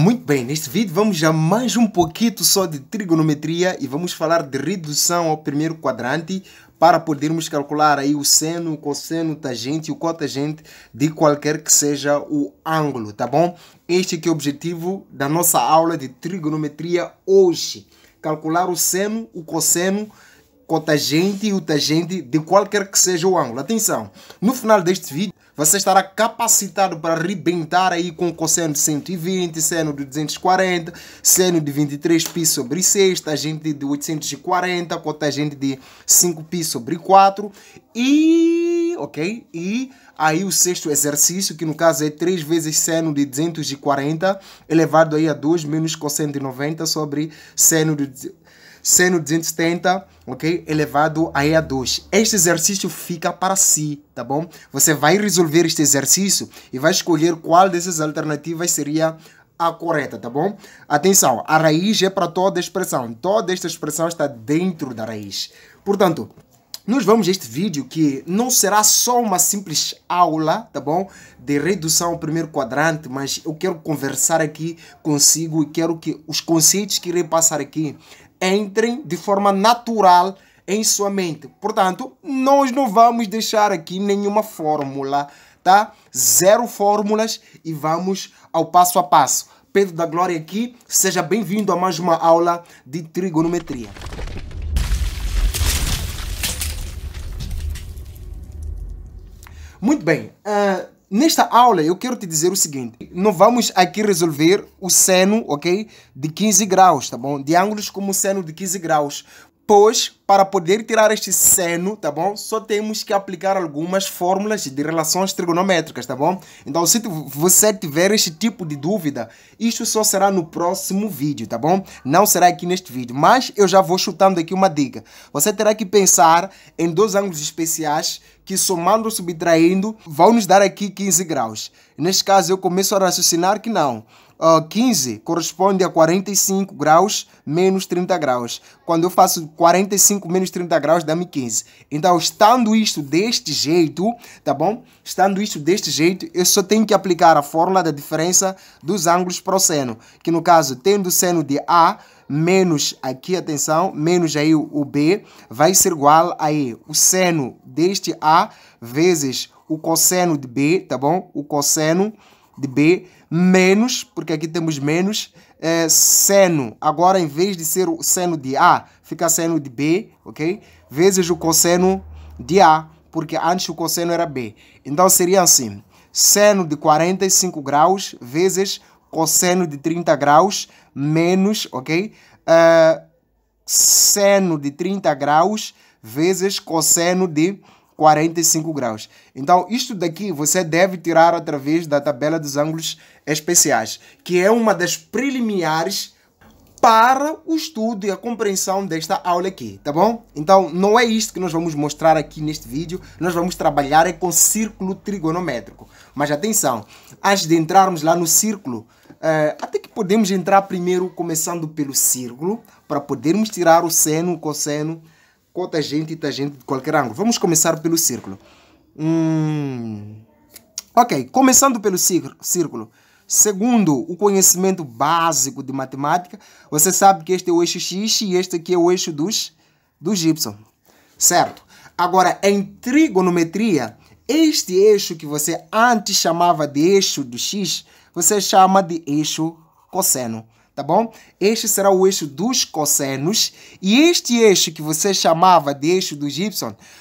Muito bem, neste vídeo vamos a mais um pouquinho só de trigonometria e vamos falar de redução ao primeiro quadrante para podermos calcular aí o seno, o cosseno, o tangente e o cotangente de qualquer que seja o ângulo, tá bom? Este que é o objetivo da nossa aula de trigonometria hoje, calcular o seno, o cosseno, cotagente e o tangente de qualquer que seja o ângulo. Atenção, no final deste vídeo você estará capacitado para arrebentar aí com cosseno de 120, seno de 240, seno de 23π sobre 6, tangente de 840, cotangente de 5π sobre 4 e, ok, e aí o sexto exercício, que no caso é 3 vezes seno de 240 elevado aí a 2 menos cosseno de 90 sobre seno de seno 270, ok? Elevado a EA2. Este exercício fica para si, tá bom? Você vai resolver este exercício e vai escolher qual dessas alternativas seria a correta, tá bom? Atenção, a raiz é para toda expressão. Toda esta expressão está dentro da raiz. Portanto, nós vamos este vídeo que não será só uma simples aula, tá bom? De redução ao primeiro quadrante, mas eu quero conversar aqui consigo e quero que os conceitos que irei passar aqui entrem de forma natural em sua mente. Portanto, nós não vamos deixar aqui nenhuma fórmula, tá? Zero fórmulas e vamos ao passo a passo. Pedro da Glória aqui, seja bem-vindo a mais uma aula de trigonometria. Muito bem, uh, Nesta aula eu quero te dizer o seguinte, não vamos aqui resolver o seno, ok, de 15 graus, tá bom? De ângulos como seno de 15 graus, pois para poder tirar este seno, tá bom? Só temos que aplicar algumas fórmulas de relações trigonométricas, tá bom? Então, se você tiver este tipo de dúvida, isso só será no próximo vídeo, tá bom? Não será aqui neste vídeo, mas eu já vou chutando aqui uma dica. Você terá que pensar em dois ângulos especiais que somando ou subtraindo vão nos dar aqui 15 graus. Neste caso, eu começo a raciocinar que não uh, 15 corresponde a 45 graus menos 30 graus. Quando eu faço 45 menos 30 graus, dá-me 15. Então, estando isto deste jeito, tá bom? Estando isto deste jeito, eu só tenho que aplicar a fórmula da diferença dos ângulos para o seno. Que no caso, tendo o seno de A menos, aqui atenção, menos aí o B, vai ser igual a O seno deste A vezes o cosseno de B, tá bom? O cosseno de B menos, porque aqui temos menos, é, seno. Agora, em vez de ser o seno de A, fica seno de B, ok? Vezes o cosseno de A, porque antes o cosseno era B. Então, seria assim, seno de 45 graus vezes cosseno de 30 graus menos, ok? Uh, seno de 30 graus vezes cosseno de 45 graus. Então, isto daqui você deve tirar através da tabela dos ângulos especiais, que é uma das preliminares para o estudo e a compreensão desta aula aqui, tá bom? Então, não é isto que nós vamos mostrar aqui neste vídeo, nós vamos trabalhar é com círculo trigonométrico. Mas atenção, antes de entrarmos lá no círculo, é, até que podemos entrar primeiro começando pelo círculo, para podermos tirar o seno, o cosseno, Cota gente e tá gente de qualquer ângulo. Vamos começar pelo círculo. Hum... Ok, começando pelo círculo. Segundo o conhecimento básico de matemática, você sabe que este é o eixo x e este aqui é o eixo dos, dos y. Certo? Agora, em trigonometria, este eixo que você antes chamava de eixo do x, você chama de eixo cosseno tá bom? Este será o eixo dos cossenos e este eixo que você chamava de eixo dos y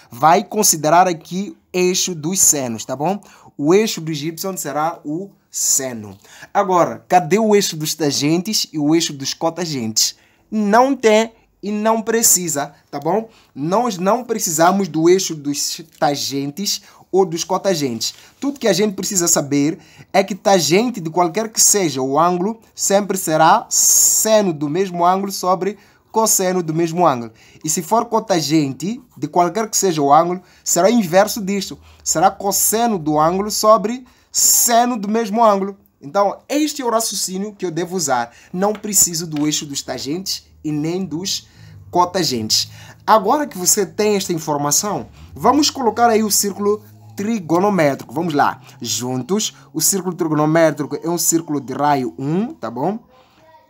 vai considerar aqui eixo dos senos, tá bom? O eixo dos y será o seno. Agora, cadê o eixo dos tangentes e o eixo dos cotangentes? Não tem e não precisa, tá bom? Nós não precisamos do eixo dos tangentes ou dos cotagentes. Tudo que a gente precisa saber é que tangente tá de qualquer que seja o ângulo sempre será seno do mesmo ângulo sobre cosseno do mesmo ângulo. E se for cotagente de qualquer que seja o ângulo, será o inverso disso. Será cosseno do ângulo sobre seno do mesmo ângulo. Então, este é o raciocínio que eu devo usar. Não preciso do eixo dos tangentes e nem dos cotagentes. Agora que você tem esta informação, vamos colocar aí o círculo trigonométrico. Vamos lá, juntos. O círculo trigonométrico é um círculo de raio 1, tá bom?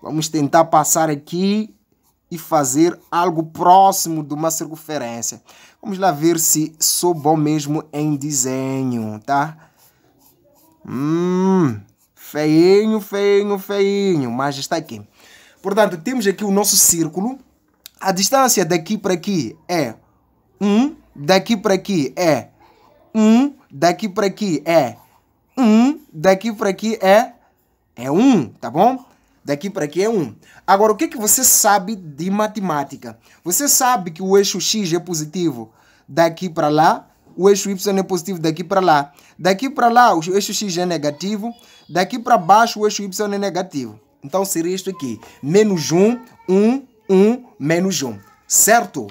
Vamos tentar passar aqui e fazer algo próximo de uma circunferência. Vamos lá ver se sou bom mesmo em desenho, tá? Hum, feinho, feinho, feinho, mas está aqui. Portanto, temos aqui o nosso círculo. A distância daqui para aqui é 1, daqui para aqui é um, daqui para aqui é um, daqui para aqui é é um, tá bom? Daqui para aqui é um. Agora, o que, que você sabe de matemática? Você sabe que o eixo x é positivo daqui para lá, o eixo y é positivo daqui para lá. Daqui para lá, o eixo x é negativo, daqui para baixo, o eixo y é negativo. Então, seria isto aqui. Menos 1, 1, 1, menos 1. Certo?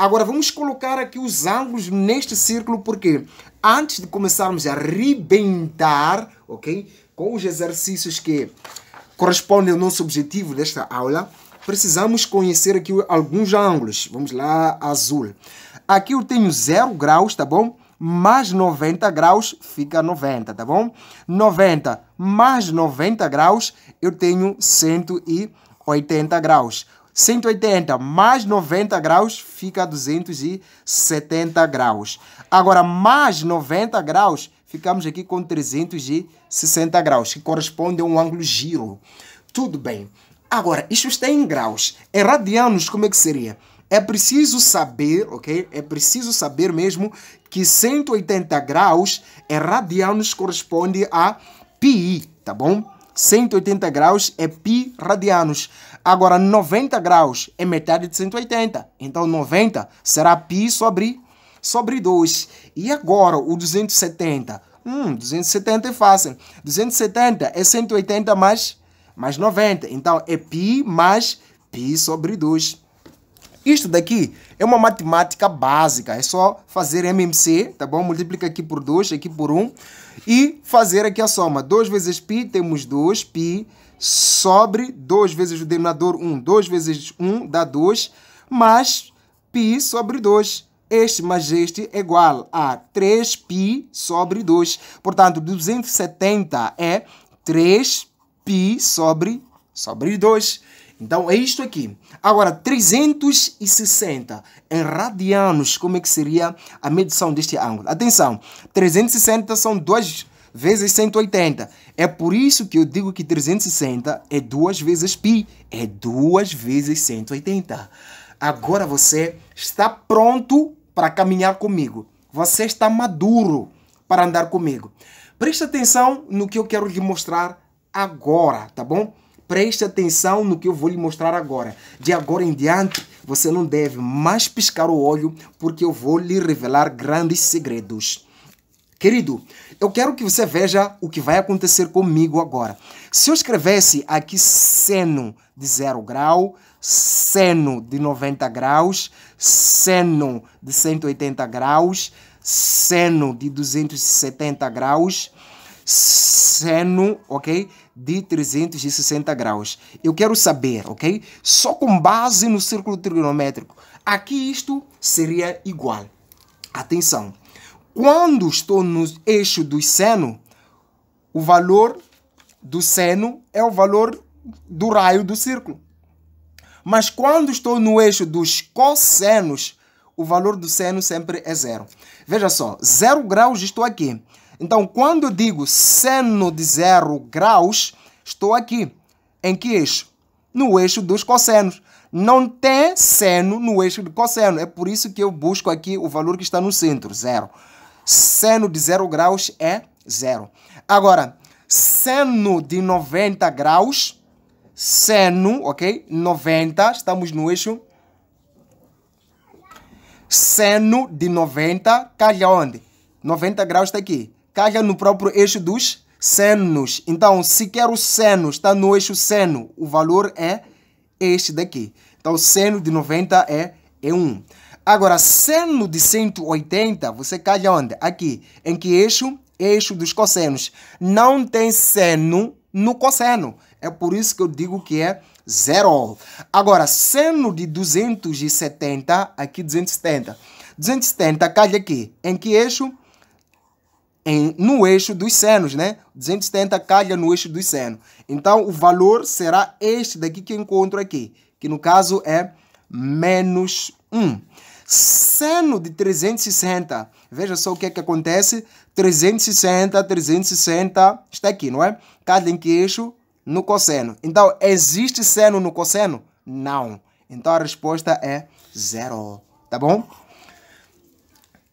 Agora vamos colocar aqui os ângulos neste círculo, porque antes de começarmos a arrebentar, ok? Com os exercícios que correspondem ao nosso objetivo desta aula, precisamos conhecer aqui alguns ângulos. Vamos lá, azul. Aqui eu tenho 0 graus, tá bom? Mais 90 graus fica 90, tá bom? 90 mais 90 graus, eu tenho 180 graus. 180 mais 90 graus fica 270 graus. Agora, mais 90 graus, ficamos aqui com 360 graus, que corresponde a um ângulo giro. Tudo bem. Agora, isso está em graus. Em radianos, como é que seria? É preciso saber, ok? É preciso saber mesmo que 180 graus em radianos corresponde a pi, tá bom? 180 graus é pi radianos. Agora, 90 graus é metade de 180. Então, 90 será pi sobre, sobre 2. E agora, o 270? Hum, 270 é fácil. 270 é 180 mais, mais 90. Então, é pi mais pi sobre 2. Isto daqui é uma matemática básica. É só fazer MMC, tá bom? Multiplica aqui por 2, aqui por 1. Um e fazer aqui a soma. 2 vezes π, temos 2π sobre 2 vezes o denominador 1. 2 vezes 1 dá 2, mais π sobre 2. Este mais este é igual a 3π sobre 2. Portanto, 270 é 3π sobre, sobre 2. Então é isto aqui. Agora, 360 em radianos, como é que seria a medição deste ângulo? Atenção, 360 são 2 vezes 180. É por isso que eu digo que 360 é 2 vezes π, é 2 vezes 180. Agora você está pronto para caminhar comigo. Você está maduro para andar comigo. Preste atenção no que eu quero lhe mostrar agora, tá bom? Preste atenção no que eu vou lhe mostrar agora. De agora em diante, você não deve mais piscar o olho, porque eu vou lhe revelar grandes segredos. Querido, eu quero que você veja o que vai acontecer comigo agora. Se eu escrevesse aqui seno de zero grau, seno de 90 graus, seno de 180 graus, seno de 270 graus, seno, ok? de 360 graus. Eu quero saber, ok? Só com base no círculo trigonométrico. Aqui isto seria igual. Atenção. Quando estou no eixo do seno, o valor do seno é o valor do raio do círculo. Mas quando estou no eixo dos cossenos, o valor do seno sempre é zero. Veja só, zero graus estou aqui. Então, quando digo seno de zero graus, estou aqui. Em que eixo? No eixo dos cossenos. Não tem seno no eixo de cosseno. É por isso que eu busco aqui o valor que está no centro, zero. Seno de zero graus é zero. Agora, seno de 90 graus, seno, ok? 90, estamos no eixo. Seno de 90, calha onde? 90 graus está aqui caia no próprio eixo dos senos. Então, se quero seno, está no eixo seno, o valor é este daqui. Então, seno de 90 é, é 1. Agora, seno de 180, você cai onde? Aqui. Em que eixo? Eixo dos cossenos. Não tem seno no cosseno. É por isso que eu digo que é zero. Agora, seno de 270, aqui 270. 270 cai aqui. Em que eixo? em, no eixo dos senos, né? 270 calha no eixo dos senos. Então, o valor será este daqui que eu encontro aqui, que no caso é menos 1. Seno de 360, veja só o que é que acontece. 360, 360, está aqui, não é? Calha em que eixo? No cosseno. Então, existe seno no cosseno? Não. Então, a resposta é zero, tá bom?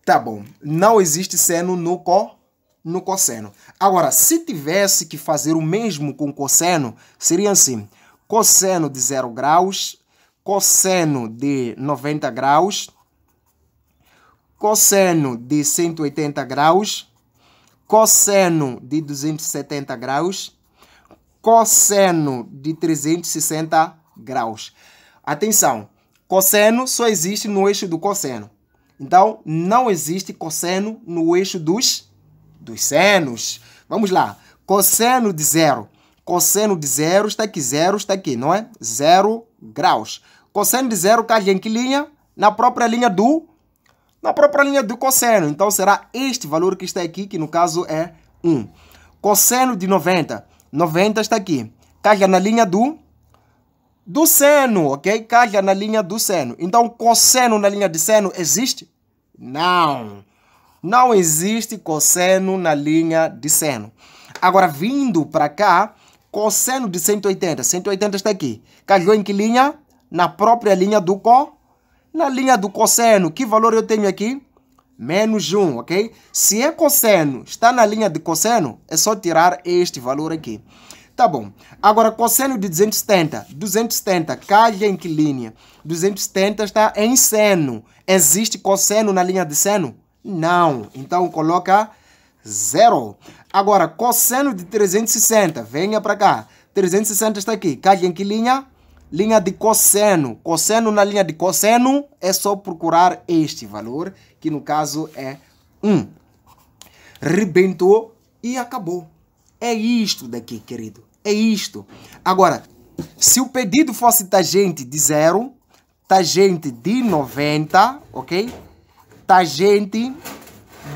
Tá bom. Não existe seno no cosseno no cosseno. Agora, se tivesse que fazer o mesmo com cosseno, seria assim: cosseno de 0 graus, cosseno de 90 graus, cosseno de 180 graus, cosseno de 270 graus, cosseno de 360 graus. Atenção, cosseno só existe no eixo do cosseno. Então, não existe cosseno no eixo dos dos senos. Vamos lá. Cosseno de zero. Cosseno de zero está aqui. Zero está aqui, não é? Zero graus. Cosseno de zero cai em que linha? Na própria linha do... Na própria linha do cosseno. Então, será este valor que está aqui, que no caso é 1. Cosseno de 90. 90 está aqui. Cai na linha do do seno, ok? Cai na linha do seno. Então, cosseno na linha de seno existe? Não. Não existe cosseno na linha de seno. Agora, vindo para cá, cosseno de 180. 180 está aqui. Caiu em que linha? Na própria linha do co. Na linha do cosseno. Que valor eu tenho aqui? Menos 1, ok? Se é cosseno, está na linha de cosseno, é só tirar este valor aqui. Tá bom. Agora, cosseno de 270. 270 calha em que linha? 270 está em seno. Existe cosseno na linha de seno? Não. Então coloca zero. Agora, cosseno de 360, venha para cá. 360 está aqui. Cai em que linha? Linha de cosseno. Cosseno na linha de cosseno é só procurar este valor, que no caso é 1. Rebentou e acabou. É isto daqui, querido. É isto. Agora, se o pedido fosse tangente de zero, tangente de 90, ok? tangente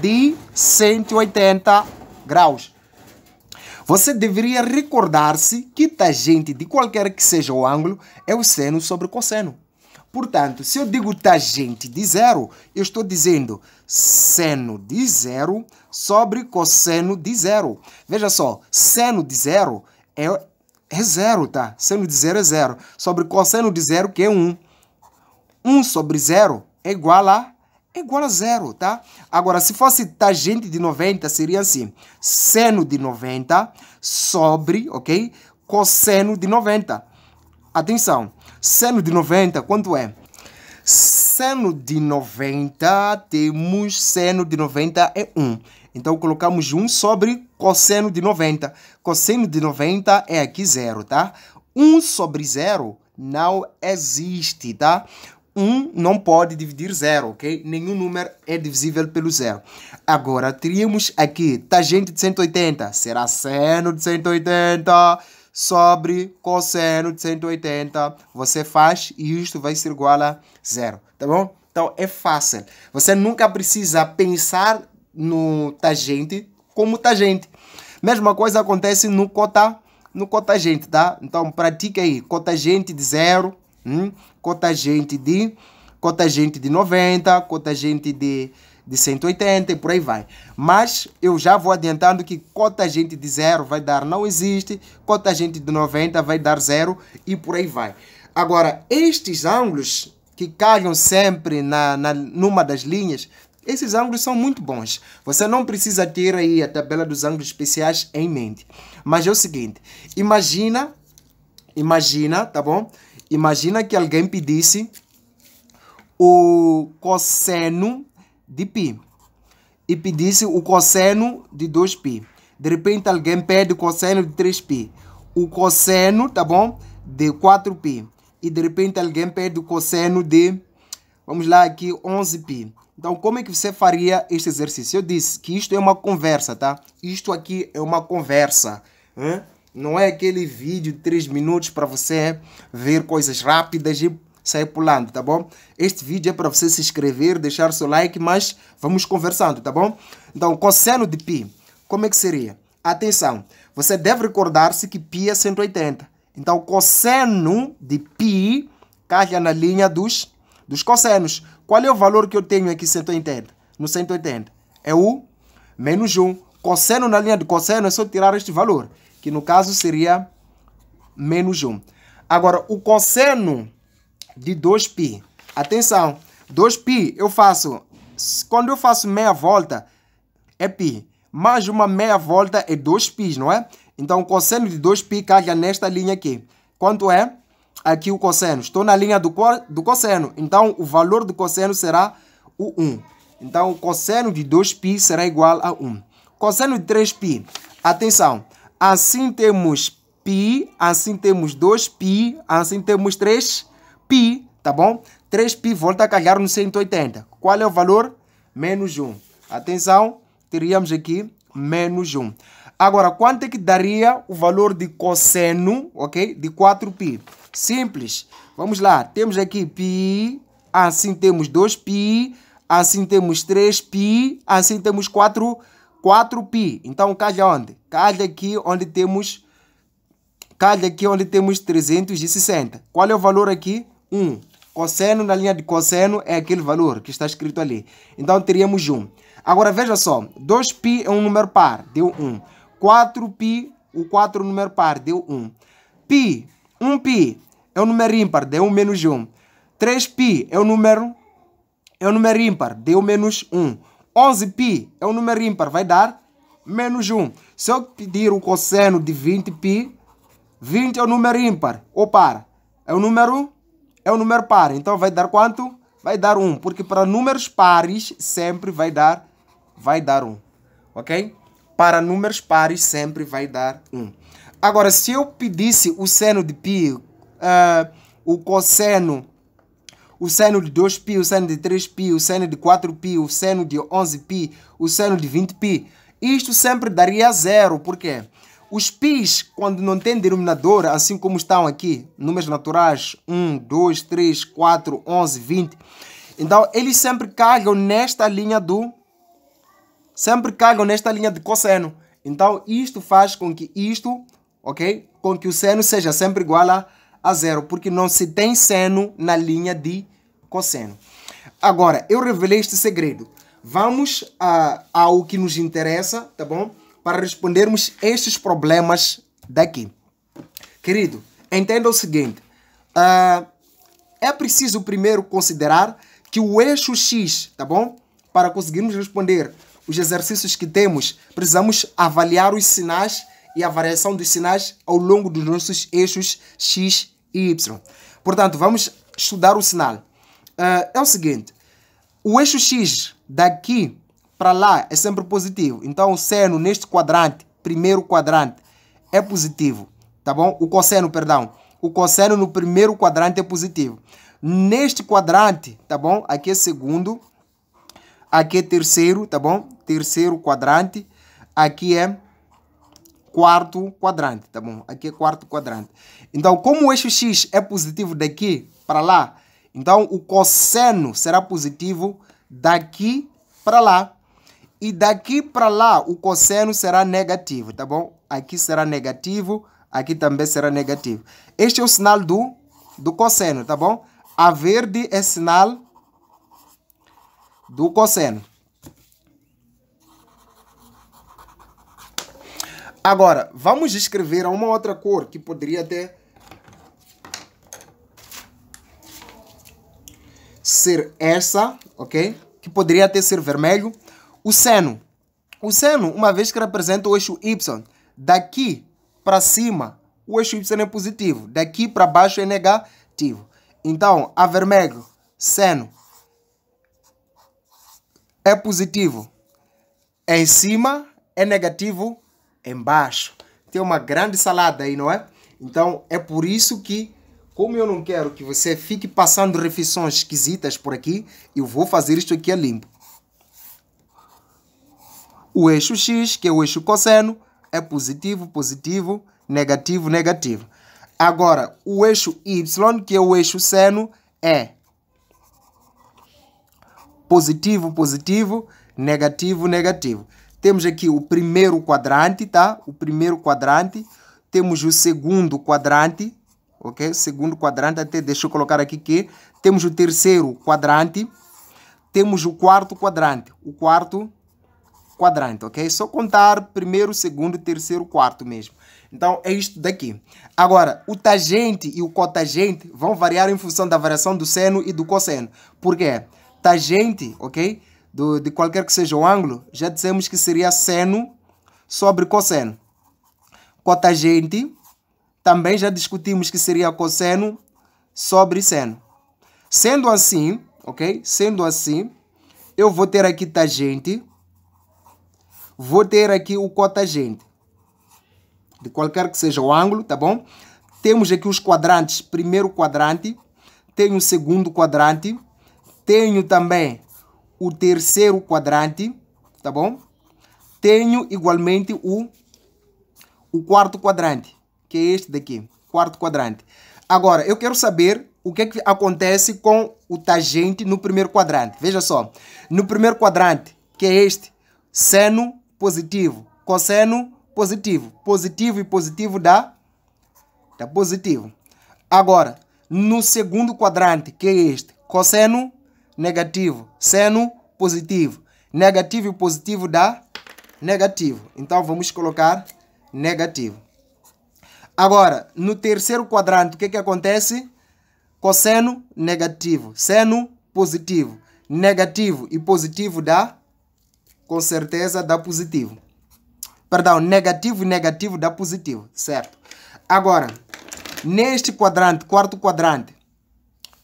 de 180 graus. Você deveria recordar-se que tangente de qualquer que seja o ângulo é o seno sobre o cosseno. Portanto, se eu digo tangente de zero, eu estou dizendo seno de zero sobre cosseno de zero. Veja só, seno de zero é, é zero, tá? Seno de zero é zero. Sobre cosseno de zero, que é 1. Um. 1 um sobre zero é igual a é igual a zero, tá? Agora, se fosse tangente de 90, seria assim. Seno de 90 sobre, ok? Cosseno de 90. Atenção, seno de 90, quanto é? Seno de 90, temos seno de 90 é 1. Então, colocamos 1 sobre cosseno de 90. Cosseno de 90 é aqui zero, tá? 1 sobre zero não existe, tá? 1 não pode dividir 0, ok? Nenhum número é divisível pelo zero. Agora, teríamos aqui tangente tá de 180. Será seno de 180 sobre cosseno de 180. Você faz e isto vai ser igual a zero, tá bom? Então, é fácil. Você nunca precisa pensar no tangente tá como tangente. Tá Mesma coisa acontece no cota, no cotagente, tá? Então, pratica aí. Cotagente de zero, hum? cota gente de cota gente de 90, cota gente de, de 180 e por aí vai. Mas eu já vou adiantando que cota gente de zero vai dar não existe, cota gente de 90 vai dar zero e por aí vai. Agora, estes ângulos que caem sempre na, na, numa das linhas, esses ângulos são muito bons. Você não precisa ter aí a tabela dos ângulos especiais em mente. Mas é o seguinte, imagina, imagina, tá bom? Imagina que alguém pedisse o cosseno de π e pedisse o cosseno de 2π. De repente alguém pede o cosseno de 3π, o cosseno, tá bom? De 4π. E de repente alguém pede o cosseno de, vamos lá aqui, 11π. Então, como é que você faria este exercício? Eu disse que isto é uma conversa, tá? Isto aqui é uma conversa. Hein? Não é aquele vídeo de 3 minutos para você ver coisas rápidas e sair pulando, tá bom? Este vídeo é para você se inscrever, deixar seu like, mas vamos conversando, tá bom? Então, cosseno de π, como é que seria? Atenção, você deve recordar-se que π é 180. Então, cosseno de π calha na linha dos, dos cossenos. Qual é o valor que eu tenho aqui 180? No 180 é o menos 1. Cosseno na linha de cosseno é só tirar este valor que no caso seria menos 1. Agora, o cosseno de 2π, atenção, 2π eu faço, quando eu faço meia volta, é π, mais uma meia volta é 2π, não é? Então, o cosseno de 2π calha nesta linha aqui. Quanto é? Aqui o cosseno. Estou na linha do, co do cosseno. Então, o valor do cosseno será o 1. Então, o cosseno de 2π será igual a 1. Cosseno de 3π. Atenção. Assim temos pi, assim temos 2pi, assim temos 3pi, tá bom? 3pi volta a calhar no 180. Qual é o valor? Menos 1. Atenção, teríamos aqui menos 1. Agora, quanto é que daria o valor de cosseno, ok? De 4π. Simples. Vamos lá. Temos aqui π, assim temos 2π, assim temos 3π, assim temos 4 4π. Então, calha onde? Calha aqui onde temos... Calha aqui onde temos 360. Qual é o valor aqui? 1. Cosseno na linha de cosseno é aquele valor que está escrito ali. Então, teríamos 1. Agora, veja só. 2π é um número par, deu 1. 4π, o 4 é um número par, deu 1. π, 1π é um número ímpar, deu menos 1. 3π é um número é um número ímpar, deu menos 1. 11π é um número ímpar, vai dar menos 1. Se eu pedir o cosseno de 20π, 20 é um número ímpar ou par. É um número, é um número par. Então vai dar quanto? Vai dar 1, porque para números pares sempre vai dar vai dar 1. OK? Para números pares sempre vai dar 1. Agora se eu pedisse o seno de π, uh, eh, o cosseno o seno de 2pi, o seno de 3pi, o seno de 4pi, o seno de 11pi, o seno de 20pi. Isto sempre daria zero, por quê? Os pis, quando não têm denominador, assim como estão aqui, números naturais, 1, 2, 3, 4, 11, 20, então eles sempre caiam nesta linha do... Sempre caiam nesta linha de cosseno. Então isto faz com que isto, ok? Com que o seno seja sempre igual a a zero, porque não se tem seno na linha de cosseno. Agora, eu revelei este segredo. Vamos a, ao que nos interessa, tá bom? Para respondermos estes problemas daqui. Querido, entenda o seguinte. Uh, é preciso primeiro considerar que o eixo X, tá bom? Para conseguirmos responder os exercícios que temos, precisamos avaliar os sinais e a variação dos sinais ao longo dos nossos eixos X e Y. Portanto, vamos estudar o sinal. Uh, é o seguinte, o eixo X daqui para lá é sempre positivo. Então, o seno neste quadrante, primeiro quadrante, é positivo, tá bom? O cosseno, perdão. O cosseno no primeiro quadrante é positivo. Neste quadrante, tá bom? Aqui é segundo, aqui é terceiro, tá bom? Terceiro quadrante, aqui é quarto quadrante, tá bom? Aqui é quarto quadrante. Então, como o eixo x é positivo daqui para lá, então o cosseno será positivo daqui para lá. E daqui para lá o cosseno será negativo, tá bom? Aqui será negativo, aqui também será negativo. Este é o sinal do, do cosseno, tá bom? A verde é sinal do cosseno. Agora, vamos descrever uma outra cor que poderia até ser essa, ok? Que poderia até ser vermelho. O seno. O seno, uma vez que representa o eixo Y, daqui para cima, o eixo Y é positivo. Daqui para baixo é negativo. Então, a vermelho, seno, é positivo. É em cima é negativo embaixo. Tem uma grande salada aí, não é? Então é por isso que, como eu não quero que você fique passando refeições esquisitas por aqui, eu vou fazer isto aqui a limpo. O eixo x, que é o eixo cosseno, é positivo, positivo, negativo, negativo. Agora, o eixo y, que é o eixo seno, é positivo, positivo, negativo, negativo. Temos aqui o primeiro quadrante, tá? O primeiro quadrante. Temos o segundo quadrante, ok? Segundo quadrante, até deixa eu colocar aqui que temos o terceiro quadrante, temos o quarto quadrante, o quarto quadrante, ok? Só contar primeiro, segundo, terceiro, quarto mesmo. Então é isto daqui. Agora, o tangente e o cotangente vão variar em função da variação do seno e do cosseno. Por quê? Tangente, ok? do, de qualquer que seja o ângulo, já dissemos que seria seno sobre cosseno. Cotagente, também já discutimos que seria cosseno sobre seno. Sendo assim, ok? Sendo assim, eu vou ter aqui tangente, vou ter aqui o cotagente, de qualquer que seja o ângulo, tá bom? Temos aqui os quadrantes, primeiro quadrante, tenho o segundo quadrante, tenho também o terceiro quadrante, tá bom? Tenho igualmente o, o quarto quadrante, que é este daqui, quarto quadrante. Agora, eu quero saber o que, é que acontece com o tangente no primeiro quadrante. Veja só, no primeiro quadrante, que é este, seno positivo, cosseno positivo, positivo e positivo dá, dá positivo. Agora, no segundo quadrante, que é este, cosseno negativo. Seno, positivo. Negativo e positivo dá negativo. Então, vamos colocar negativo. Agora, no terceiro quadrante, o que, que acontece? Cosseno, negativo. Seno, positivo. Negativo e positivo dá, com certeza, dá positivo. Perdão, negativo e negativo dá positivo, certo? Agora, neste quadrante, quarto quadrante,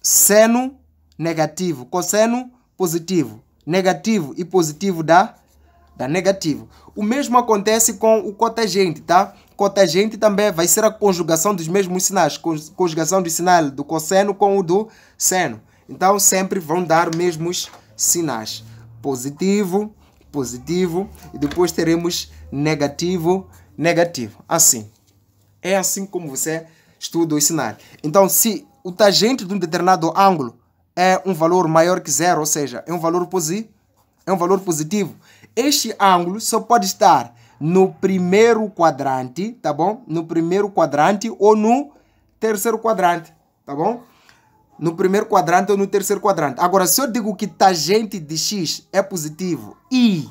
seno negativo. Cosseno, positivo. Negativo e positivo dá, dá negativo. O mesmo acontece com o cotagente, tá? Cotagente também vai ser a conjugação dos mesmos sinais. Conjugação do sinal do cosseno com o do seno. Então, sempre vão dar mesmos sinais. Positivo, positivo. E depois teremos negativo, negativo. Assim. É assim como você estuda os sinais. Então, se o tangente de um determinado ângulo é um valor maior que zero, ou seja, é um valor positivo. É um valor positivo. Este ângulo só pode estar no primeiro quadrante, tá bom? No primeiro quadrante ou no terceiro quadrante, tá bom? No primeiro quadrante ou no terceiro quadrante. Agora, se eu digo que tangente de x é positivo e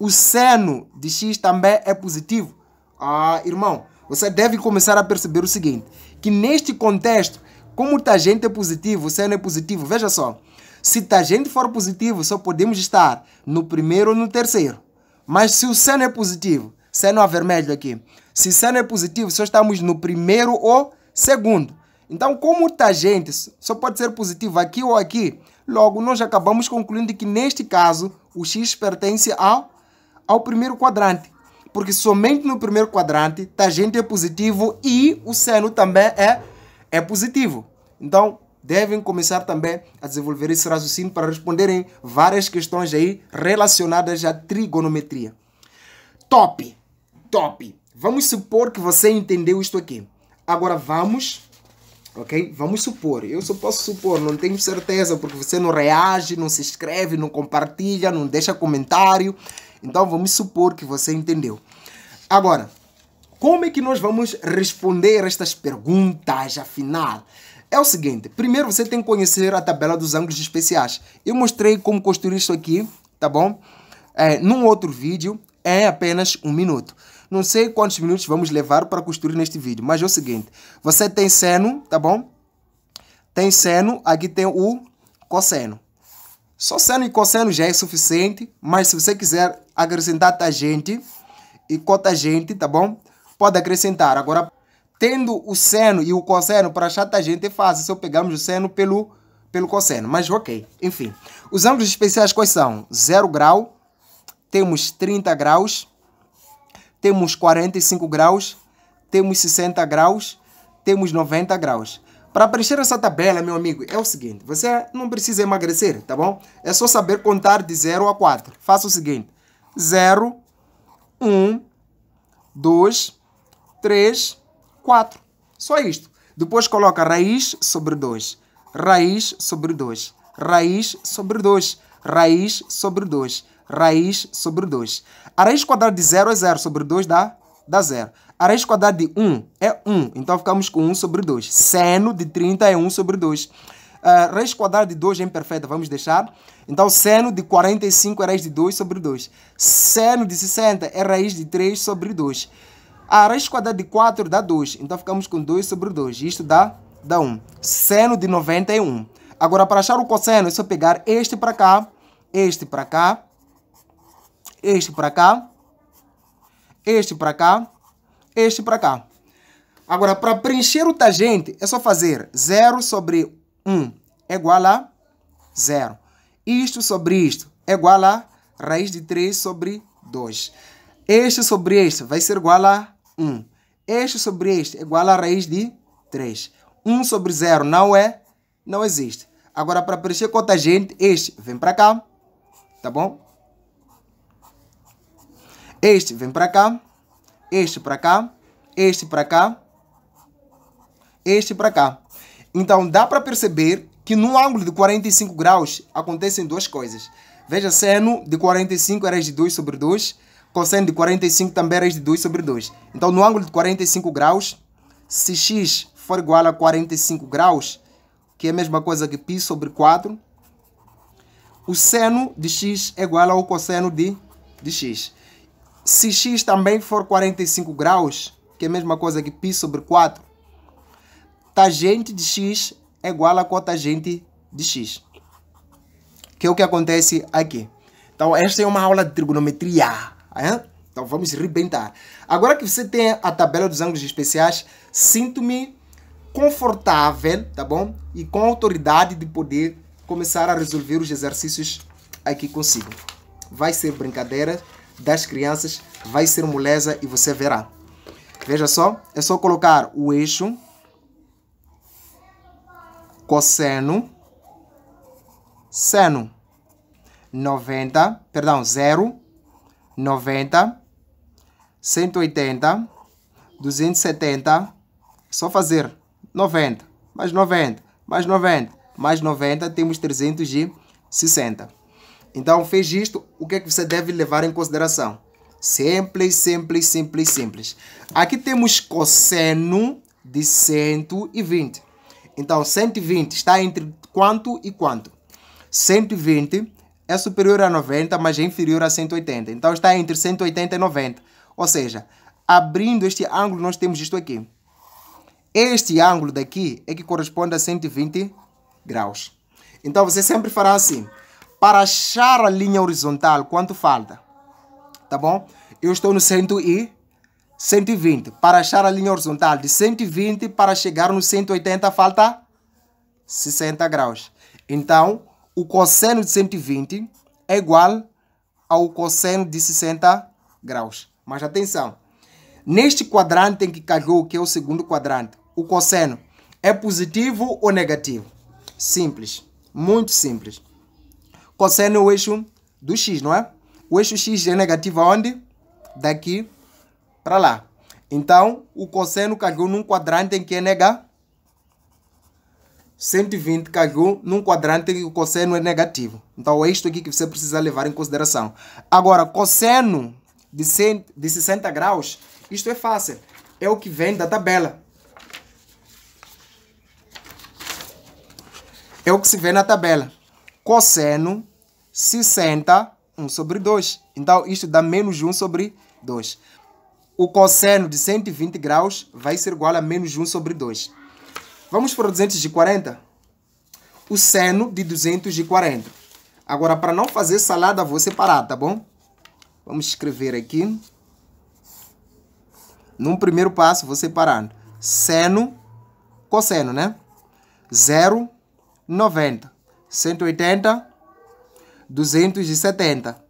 o seno de x também é positivo, ah, irmão, você deve começar a perceber o seguinte, que neste contexto como o tá tangente é positivo, o seno é positivo, veja só. Se o tá tangente for positivo, só podemos estar no primeiro ou no terceiro. Mas se o seno é positivo, seno a vermelho aqui. Se o seno é positivo, só estamos no primeiro ou segundo. Então, como o tá tangente só pode ser positivo aqui ou aqui, logo nós acabamos concluindo que neste caso o x pertence ao, ao primeiro quadrante. Porque somente no primeiro quadrante tangente é positivo e o seno também é positivo é positivo. Então, devem começar também a desenvolver esse raciocínio para responderem várias questões aí relacionadas à trigonometria. Top! Top! Vamos supor que você entendeu isto aqui. Agora vamos, ok? Vamos supor. Eu só posso supor, não tenho certeza, porque você não reage, não se inscreve, não compartilha, não deixa comentário. Então vamos supor que você entendeu. Agora, como é que nós vamos responder estas perguntas, afinal? É o seguinte, primeiro você tem que conhecer a tabela dos ângulos especiais. Eu mostrei como construir isso aqui, tá bom? É, num outro vídeo, é apenas um minuto. Não sei quantos minutos vamos levar para construir neste vídeo, mas é o seguinte, você tem seno, tá bom? Tem seno, aqui tem o cosseno. Só seno e cosseno já é suficiente, mas se você quiser acrescentar tangente e cotangente, tá bom? Pode acrescentar. Agora, tendo o seno e o cosseno para chata gente é fácil se eu pegarmos o seno pelo, pelo cosseno. Mas ok, enfim. Os ângulos especiais quais são? 0 grau, temos 30 graus, temos 45 graus, temos 60 graus, temos 90 graus. Para preencher essa tabela, meu amigo, é o seguinte, você não precisa emagrecer, tá bom? É só saber contar de 0 a 4. Faça o seguinte, 0, 1, 2, 3, 4. Só isto. Depois coloca raiz sobre 2, raiz sobre 2, raiz sobre 2, raiz sobre 2, raiz sobre 2. A raiz quadrada de 0 é 0, sobre 2 dá, dá 0. A raiz quadrada de 1 é 1, então ficamos com 1 sobre 2. Seno de 30 é 1 sobre 2. Uh, ah, raiz quadrada de 2 é imperfeita, vamos deixar. Então, seno de 45 é raiz de 2 sobre 2. Seno de 60 é raiz de 3 sobre 2. A raiz quadrada de 4 dá 2, então ficamos com 2 sobre 2. Isto dá, dá 1. Seno de 91. Agora, para achar o cosseno, é só pegar este para cá, este para cá, este para cá, este para cá, este para cá. Agora, para preencher o tangente, é só fazer 0 sobre 1 é igual a 0. Isto sobre isto é igual a raiz de 3 sobre 2. Este sobre este vai ser igual a 1. Este sobre este é igual à raiz de 3. 1 sobre 0 não é, não existe. Agora, para preencher cotagente, este vem para cá, tá bom? Este vem para cá, este para cá, este para cá, este para cá. Então, dá para perceber que no ângulo de 45 graus acontecem duas coisas. Veja, seno de 45 é raiz de 2 sobre 2 Cosseno de 45 também é raiz de 2 sobre 2. Então, no ângulo de 45 graus, se x for igual a 45 graus, que é a mesma coisa que π sobre 4, o seno de x é igual ao cosseno de, de x. Se x também for 45 graus, que é a mesma coisa que π sobre 4, tangente de x é igual a cotangente de x. Que é o que acontece aqui. Então, esta é uma aula de trigonometria. Ah, é? Então vamos rebentar. Agora que você tem a tabela dos ângulos especiais, sinto-me confortável, tá bom? E com autoridade de poder começar a resolver os exercícios aqui consigo. Vai ser brincadeira das crianças, vai ser moleza e você verá. Veja só, é só colocar o eixo cosseno seno 90, perdão, 0 90, 180, 270, só fazer 90, mais 90, mais 90, mais 90, temos 360. Então, fez isto, o que é que você deve levar em consideração? Simples, simples, simples, simples. Aqui temos cosseno de 120. Então, 120 está entre quanto e quanto? 120 é superior a 90, mas é inferior a 180. Então está entre 180 e 90. Ou seja, abrindo este ângulo, nós temos isto aqui. Este ângulo daqui é que corresponde a 120 graus. Então você sempre fará assim. Para achar a linha horizontal, quanto falta? Tá bom? Eu estou no 100 e 120. Para achar a linha horizontal de 120 para chegar no 180, falta 60 graus. Então, o cosseno de 120 é igual ao cosseno de 60 graus. Mas atenção, neste quadrante em que caiu, que é o segundo quadrante, o cosseno é positivo ou negativo? Simples, muito simples. Cosseno é o eixo do x, não é? O eixo x é negativo aonde? Daqui para lá. Então, o cosseno caiu num quadrante em que é negativo 120 caiu num quadrante que o cosseno é negativo. Então é isto aqui que você precisa levar em consideração. Agora, cosseno de, 100, de 60 graus, isto é fácil. É o que vem da tabela. É o que se vê na tabela. Cosseno 60, 1 sobre 2. Então, isto dá menos 1 sobre 2. O cosseno de 120 graus vai ser igual a menos 1 sobre 2. Vamos para 240. O seno de 240. Agora, para não fazer salada, vou separar, tá bom? Vamos escrever aqui. Num primeiro passo, vou separando. Seno, cosseno, né? 0, 90. 180, 270.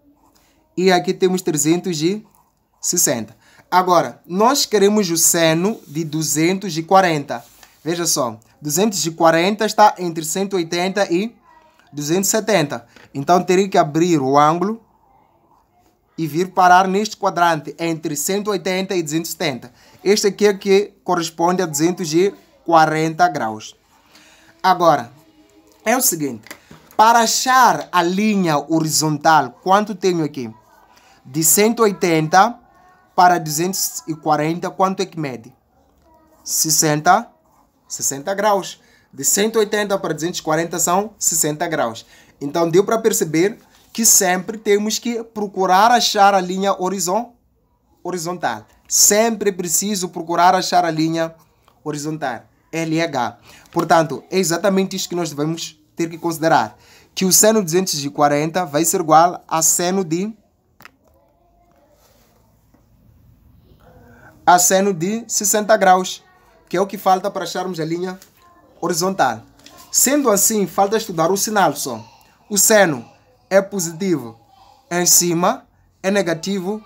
E aqui temos 360. Agora, nós queremos o seno de 240. Veja só, 240 está entre 180 e 270. Então teria que abrir o ângulo e vir parar neste quadrante entre 180 e 270. Este aqui é que corresponde a 240 graus. Agora, é o seguinte, para achar a linha horizontal, quanto tenho aqui? De 180 para 240, quanto é que mede? 60 60 graus. De 180 para 240 são 60 graus. Então deu para perceber que sempre temos que procurar achar a linha horizon, horizontal. Sempre preciso procurar achar a linha horizontal, LH. Portanto, é exatamente isso que nós devemos ter que considerar. Que o seno 240 vai ser igual a seno de... A seno de 60 graus que é o que falta para acharmos a linha horizontal. Sendo assim, falta estudar o sinal só. O seno é positivo em cima, é negativo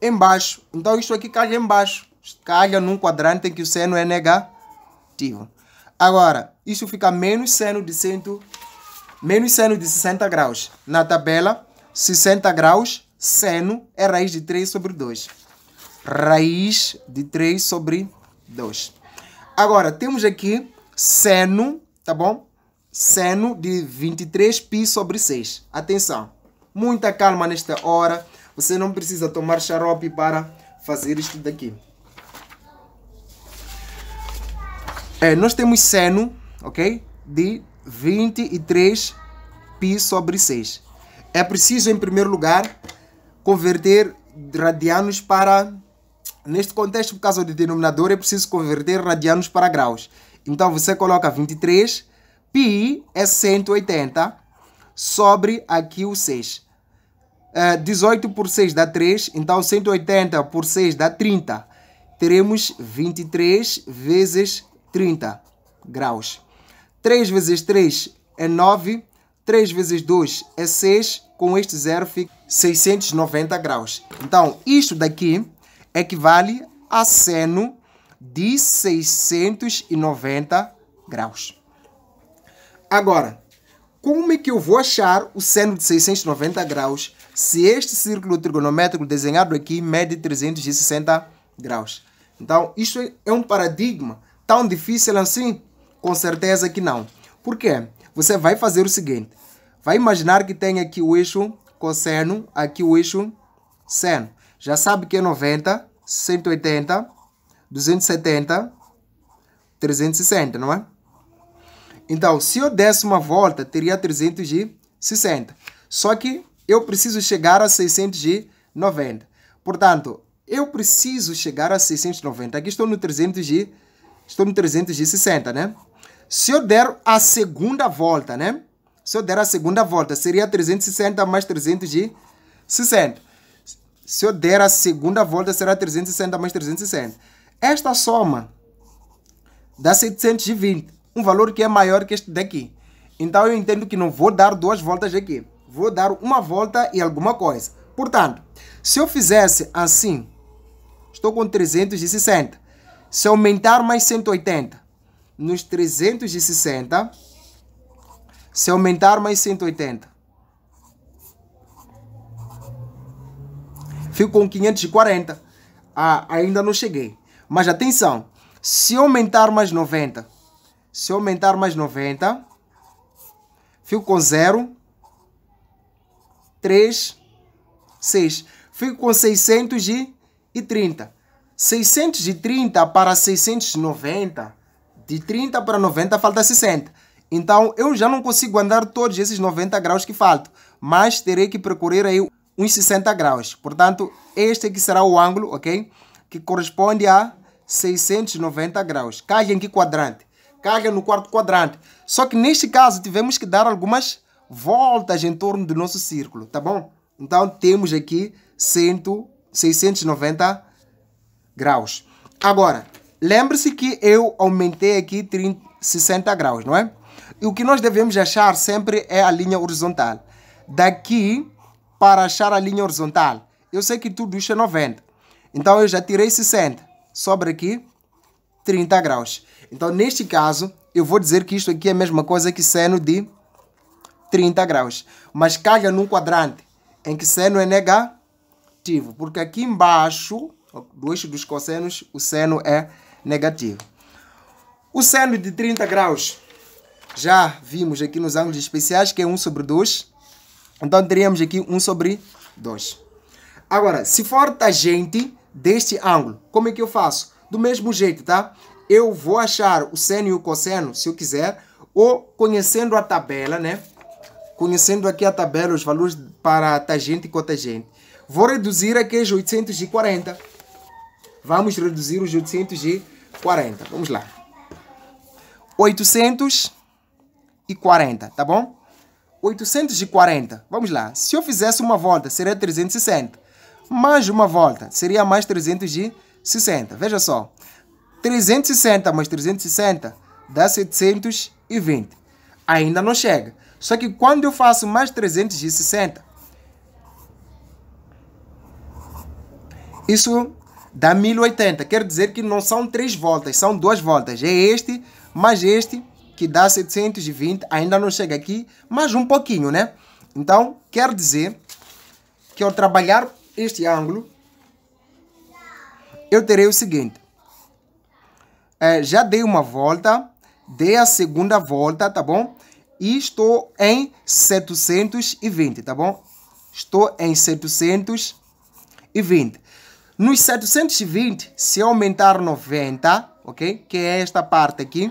embaixo. Então isto aqui calha embaixo. Calha num quadrante em que o seno é negativo. Agora, isso fica menos seno de, cento, menos seno de 60 graus. Na tabela, 60 graus, seno é raiz de 3 sobre 2. Raiz de 3 sobre 2. Agora, temos aqui seno, tá bom? Seno de 23 π sobre 6. Atenção, muita calma nesta hora. Você não precisa tomar xarope para fazer isto daqui. É, nós temos seno, ok? De 23 π sobre 6. É preciso, em primeiro lugar, converter radianos para Neste contexto, por causa do denominador, é preciso converter radianos para graus. Então você coloca 23, pi é 180 sobre aqui o 6. Uh, 18 por 6 dá 3, então 180 por 6 dá 30. Teremos 23 vezes 30 graus. 3 vezes 3 é 9, 3 vezes 2 é 6, com este zero fica 690 graus. Então, isto daqui equivale a seno de 690 graus. Agora, como é que eu vou achar o seno de 690 graus se este círculo trigonométrico desenhado aqui mede 360 graus? Então, isso é um paradigma tão difícil assim? Com certeza que não. Por quê? Você vai fazer o seguinte. Vai imaginar que tem aqui o eixo cosseno, aqui o eixo seno. Já sabe que é 90, 180, 270, 360, não é? Então, se eu desse uma volta, teria 360. Só que eu preciso chegar a 690. Portanto, eu preciso chegar a 690. Aqui estou no 300 estou no 360, né? Se eu der a segunda volta, né? Se eu der a segunda volta, seria 360 mais 360. Se eu der a segunda volta, será 360 mais 360. Esta soma dá 720, um valor que é maior que este daqui. Então eu entendo que não vou dar duas voltas aqui. Vou dar uma volta e alguma coisa. Portanto, se eu fizesse assim, estou com 360. Se aumentar mais 180, nos 360, se aumentar mais 180, fico com 540. Ah, ainda não cheguei. Mas atenção, se aumentar mais 90, se aumentar mais 90, fico com 0, 3, 6. Fico com 630. 630 para 690, de 30 para 90 falta 60. Então eu já não consigo andar todos esses 90 graus que faltam, mas terei que procurar aí uns 60 graus. Portanto, este aqui será o ângulo, ok? Que corresponde a 690 graus. Cai em que quadrante? Cai no quarto quadrante. Só que neste caso tivemos que dar algumas voltas em torno do nosso círculo, tá bom? Então temos aqui 100, 690 graus. Agora, lembre-se que eu aumentei aqui 30, 60 graus, não é? E o que nós devemos achar sempre é a linha horizontal. Daqui para achar a linha horizontal. Eu sei que tudo isso é 90. Então, eu já tirei 60. Sobra aqui 30 graus. Então, neste caso, eu vou dizer que isto aqui é a mesma coisa que seno de 30 graus. Mas calha num quadrante em que seno é negativo. Porque aqui embaixo, do eixo dos cossenos, o seno é negativo. O seno de 30 graus, já vimos aqui nos ângulos especiais, que é 1 sobre 2 então teríamos aqui 1 sobre 2. Agora, se for tangente deste ângulo, como é que eu faço? Do mesmo jeito, tá? Eu vou achar o seno e o cosseno, se eu quiser, ou conhecendo a tabela, né? Conhecendo aqui a tabela, os valores para tangente e cotangente. Vou reduzir os 840. Vamos reduzir os 840. Vamos lá. 840, tá bom? 840. Vamos lá. Se eu fizesse uma volta, seria 360. Mais uma volta, seria mais 360. Veja só. 360 mais 360 dá 720. Ainda não chega. Só que quando eu faço mais 360, isso dá 1080. Quer dizer que não são três voltas, são duas voltas. É este mais este que dá 720, ainda não chega aqui, mas um pouquinho, né? Então, quer dizer que ao trabalhar este ângulo, eu terei o seguinte. É, já dei uma volta, dei a segunda volta, tá bom? E estou em 720, tá bom? Estou em 720. Nos 720, se aumentar 90, ok? Que é esta parte aqui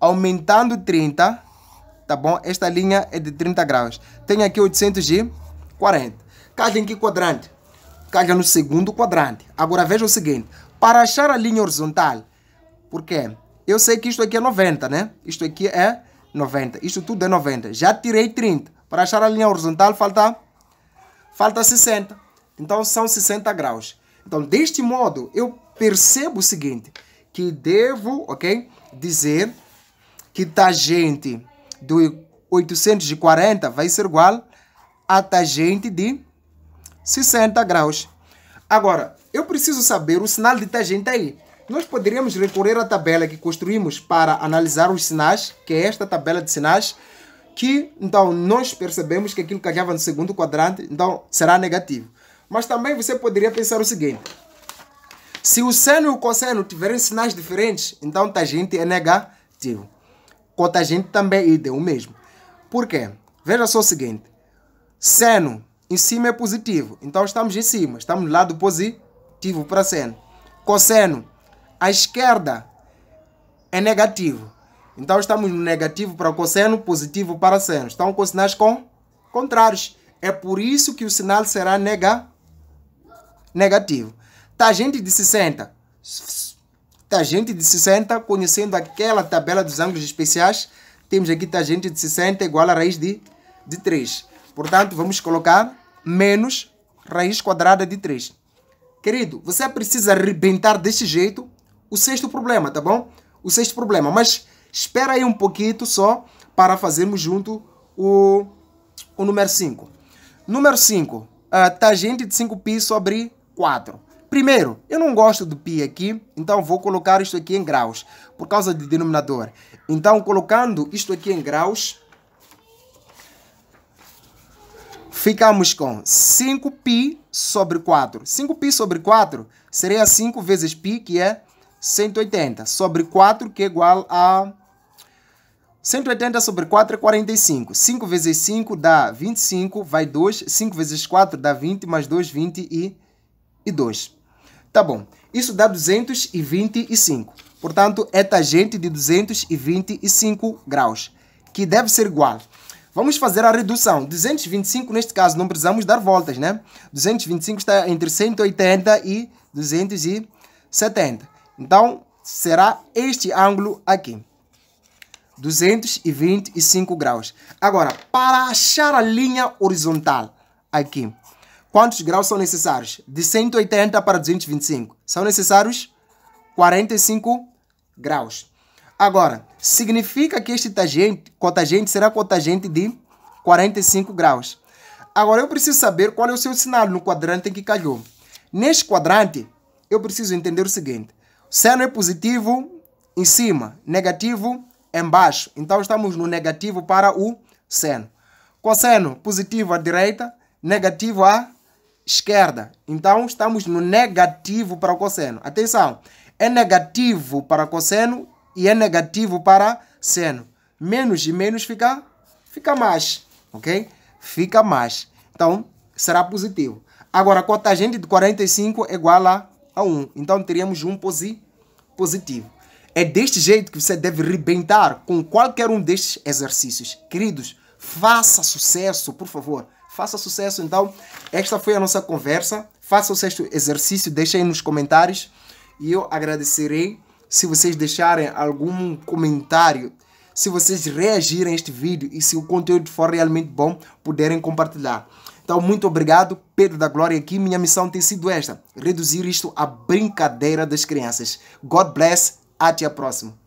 aumentando 30, tá bom? Esta linha é de 30 graus. Tem aqui 840. Calha em que quadrante? Calha no segundo quadrante. Agora veja o seguinte, para achar a linha horizontal, por quê? Eu sei que isto aqui é 90, né? Isto aqui é 90, isto tudo é 90. Já tirei 30. Para achar a linha horizontal falta, falta 60. Então são 60 graus. Então, deste modo, eu percebo o seguinte, que devo, ok, dizer que tangente tá do 840 vai ser igual a tangente tá de 60 graus. Agora, eu preciso saber o sinal de tangente tá aí. Nós poderíamos recorrer à tabela que construímos para analisar os sinais, que é esta tabela de sinais, que então nós percebemos que aquilo que havia no segundo quadrante então será negativo. Mas também você poderia pensar o seguinte: se o seno e o cosseno tiverem sinais diferentes, então tangente é negativo quanto a gente também e deu o mesmo. Por quê? Veja só o seguinte. Seno em cima é positivo. Então estamos em cima. Estamos do lado positivo para seno. Cosseno à esquerda é negativo. Então estamos no negativo para cosseno, positivo para seno. Estão com sinais com contrários. É por isso que o sinal será nega, negativo. Tá, gente de 60 tangente tá, de 60, conhecendo aquela tabela dos ângulos especiais, temos aqui tangente tá, de 60 igual a raiz de, de 3. Portanto, vamos colocar menos raiz quadrada de 3. Querido, você precisa arrebentar deste jeito o sexto problema, tá bom? O sexto problema, mas espera aí um pouquinho só para fazermos junto o, o número 5. Número 5, uh, ah, tangente tá, de 5π sobre 4. Primeiro, eu não gosto do pi aqui, então vou colocar isto aqui em graus, por causa do denominador. Então, colocando isto aqui em graus, ficamos com 5π sobre 4. 5π sobre 4 seria 5 vezes π, que é 180, sobre 4, que é igual a... 180 sobre 4 é 45. 5 vezes 5 dá 25, vai 2. 5 vezes 4 dá 20, mais 2, 20 e, e 2. Tá bom. Isso dá 225. Portanto, é tangente de 225 graus, que deve ser igual. Vamos fazer a redução. 225, neste caso, não precisamos dar voltas, né? 225 está entre 180 e 270. Então, será este ângulo aqui. 225 graus. Agora, para achar a linha horizontal aqui, Quantos graus são necessários? De 180 para 225. São necessários 45 graus. Agora, significa que este tangente, cotagente será cotagente de 45 graus. Agora, eu preciso saber qual é o seu sinal no quadrante em que calhou. Neste quadrante, eu preciso entender o seguinte. Seno é positivo em cima, negativo embaixo. Então, estamos no negativo para o seno. Cosseno, positivo à direita, negativo à esquerda. Então, estamos no negativo para o cosseno. Atenção, é negativo para cosseno e é negativo para seno. Menos e menos fica, fica mais, ok? Fica mais. Então, será positivo. Agora, a cotagente de 45 é igual a, a 1. Então, teríamos um posi, positivo. É deste jeito que você deve rebentar com qualquer um destes exercícios. Queridos, faça sucesso, por favor faça sucesso. Então, esta foi a nossa conversa. Faça o sexto exercício, deixem nos comentários e eu agradecerei se vocês deixarem algum comentário, se vocês reagirem a este vídeo e se o conteúdo for realmente bom, puderem compartilhar. Então, muito obrigado, Pedro da Glória aqui. Minha missão tem sido esta: reduzir isto à brincadeira das crianças. God bless. Até a próxima.